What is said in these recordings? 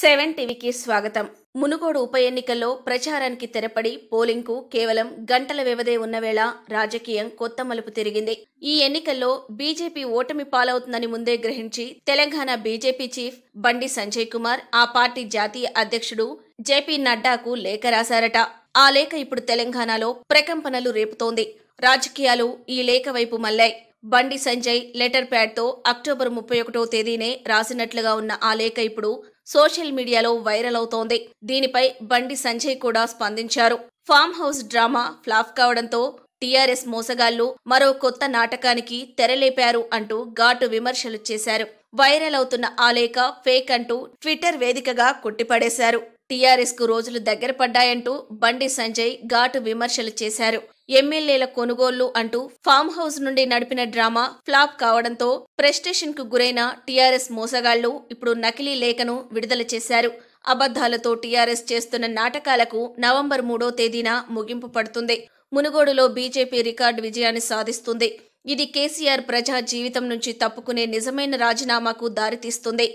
seven టీవీకి స్వాగతం మునుగోడు ఉప ఎన్నికల్లో ప్రచారానికి తెరపడి పోలింగ్కు కేవలం గంటల వ్యవధే ఉన్న వేళ రాజకీయం కొత్త మలుపు తిరిగింది ఈ ఎన్నికల్లో బీజేపీ ఓటమి పాలవుతుందని ముందే గ్రహించి తెలంగాణ బీజేపీ చీఫ్ బండి సంజయ్ కుమార్ ఆ పార్టీ జాతీయ అధ్యక్షుడు జేపీ నడ్డాకు లేఖ రాశారట ఆ లేఖ ఇప్పుడు తెలంగాణలో ప్రకంపనలు రేపుతోంది రాజకీయాలు ఈ లేఖ వైపు మళ్లాయి బండి సంజయ్ లెటర్ ప్యాడ్తో అక్టోబర్ ముప్పై ఒకటో తేదీనే రాసినట్లుగా ఉన్న ఆ లేఖ ఇప్పుడు సోషల్ మీడియాలో వైరల్ అవుతోంది దీనిపై బండి సంజయ్ కూడా స్పందించారు ఫామ్ హౌస్ డ్రామా ఫ్లాప్ కావడంతో టీఆర్ఎస్ మోసగాళ్లు మరో కొత్త నాటకానికి తెరలేపారు అంటూ ఘాటు విమర్శలు చేశారు వైరల్ అవుతున్న ఆ లేఖ ఫేక్ అంటూ ట్విట్టర్ వేదికగా కొట్టిపడేశారు టీఆర్ఎస్కు రోజులు దగ్గర పడ్డాయంటూ బండి సంజయ్ ఘాటు విమర్శలు చేశారు ఎమ్మెల్యేల కొనుగోళ్లు అంటూ ఫామ్ హౌస్ నుండి నడిపిన డ్రామా ఫ్లాప్ కావడంతో ప్రెస్టేషన్ కు గురైన టీఆర్ఎస్ మోసగాళ్లు ఇప్పుడు నకిలీ లేఖను విడుదల చేశారు అబద్ధాలతో టీఆర్ఎస్ చేస్తున్న నాటకాలకు నవంబర్ మూడో తేదీన ముగింపు పడుతుంది మునుగోడులో బీజేపీ రికార్డు విజయాన్ని సాధిస్తుంది ఇది కేసీఆర్ ప్రజా జీవితం నుంచి తప్పుకునే నిజమైన రాజీనామాకు దారితీస్తుంది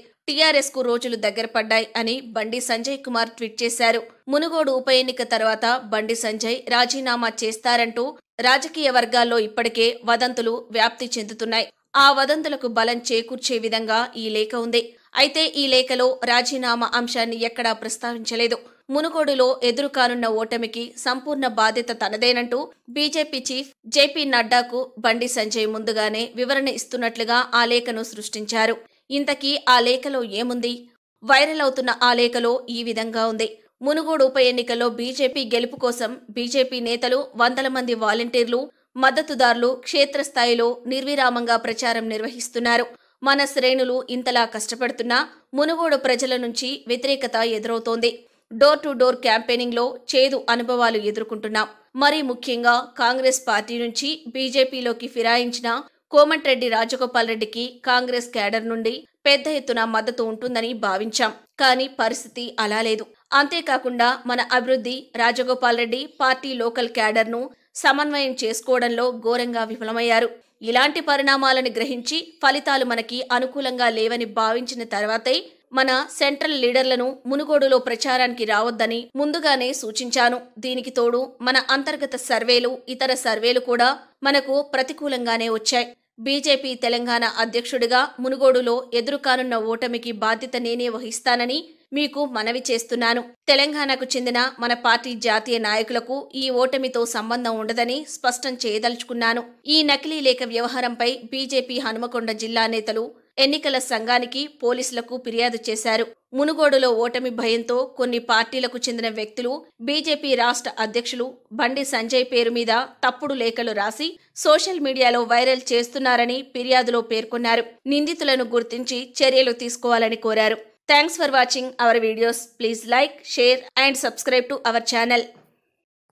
కు రోజులు దగ్గర పడ్డాయి అని బండి సంజయ్ కుమార్ ట్వీట్ చేశారు మునుగోడు ఉప ఎన్నిక తర్వాత బండి సంజయ్ రాజీనామా చేస్తారంటూ రాజకీయ వర్గాల్లో ఇప్పటికే వదంతులు వ్యాప్తి చెందుతున్నాయి ఆ వదంతులకు బలం చేకూర్చే విధంగా ఈ లేఖ ఉంది అయితే ఈ లేఖలో రాజీనామా అంశాన్ని ఎక్కడా ప్రస్తావించలేదు మునుగోడులో ఎదురుకానున్న ఓటమికి సంపూర్ణ బాధ్యత తనదేనంటూ బీజేపీ చీఫ్ జేపీ నడ్డాకు బండి సంజయ్ ముందుగానే వివరణ ఇస్తున్నట్లుగా ఆ లేఖను సృష్టించారు ఇంతకీ ఆ లేఖలో ఏముంది వైరల్ అవుతున్న ఆ లేఖలో ఈ విధంగా ఉంది మునుగోడు ఉప ఎన్నికల్లో బీజేపీ గెలుపు కోసం బీజేపీ నేతలు వందల మంది వాలంటీర్లు మద్దతుదారులు క్షేత్రస్థాయిలో నిర్విరామంగా ప్రచారం నిర్వహిస్తున్నారు మన శ్రేణులు ఇంతలా కష్టపడుతున్నా మునుగోడు ప్రజల నుంచి వ్యతిరేకత ఎదురవుతోంది డోర్ టు డోర్ క్యాంపెయినింగ్లో చేదు అనుభవాలు ఎదుర్కొంటున్నాం మరీ ముఖ్యంగా కాంగ్రెస్ పార్టీ నుంచి బీజేపీలోకి ఫిరాయించిన కోమటిరెడ్డి రాజగోపాల్ రెడ్డికి కాంగ్రెస్ కేడర్ నుండి పెద్ద ఎత్తున మద్దతు ఉంటుందని భావించాం కానీ పరిస్థితి అలా లేదు అంతేకాకుండా మన అభివృద్ధి రాజగోపాల్ రెడ్డి పార్టీ లోకల్ క్యాడర్ను సమన్వయం చేసుకోవడంలో ఘోరంగా విఫలమయ్యారు ఇలాంటి పరిణామాలను గ్రహించి ఫలితాలు మనకి అనుకూలంగా లేవని భావించిన తర్వాతే మన సెంట్రల్ లీడర్లను మునుగోడులో ప్రచారానికి రావద్దని ముందుగానే సూచించాను దీనికి తోడు మన అంతర్గత సర్వేలు ఇతర సర్వేలు కూడా మనకు ప్రతికూలంగానే వచ్చాయి బీజేపీ తెలంగాణ అధ్యక్షుడిగా మునుగోడులో ఎదురుకానున్న ఓటమికి బాధ్యత నేనే వహిస్తానని మీకు మనవి చేస్తున్నాను తెలంగాణకు చెందిన మన పార్టీ జాతీయ నాయకులకు ఈ ఓటమితో సంబంధం ఉండదని స్పష్టం చేయదలుచుకున్నాను ఈ నకిలీ లేఖ వ్యవహారంపై బీజేపీ హనుమకొండ జిల్లా నేతలు ఎన్నికల సంఘానికి పోలీసులకు ఫిర్యాదు చేశారు మునుగోడులో ఓటమి భయంతో కొన్ని పార్టీలకు చెందిన వ్యక్తులు బీజేపీ రాష్ట్ర అధ్యక్షులు బండి సంజయ్ పేరు మీద తప్పుడు లేఖలు రాసి సోషల్ మీడియాలో వైరల్ చేస్తున్నారని ఫిర్యాదులో పేర్కొన్నారు నిందితులను గుర్తించి చర్యలు తీసుకోవాలని కోరారు thanks for watching our videos please like share and subscribe to our channel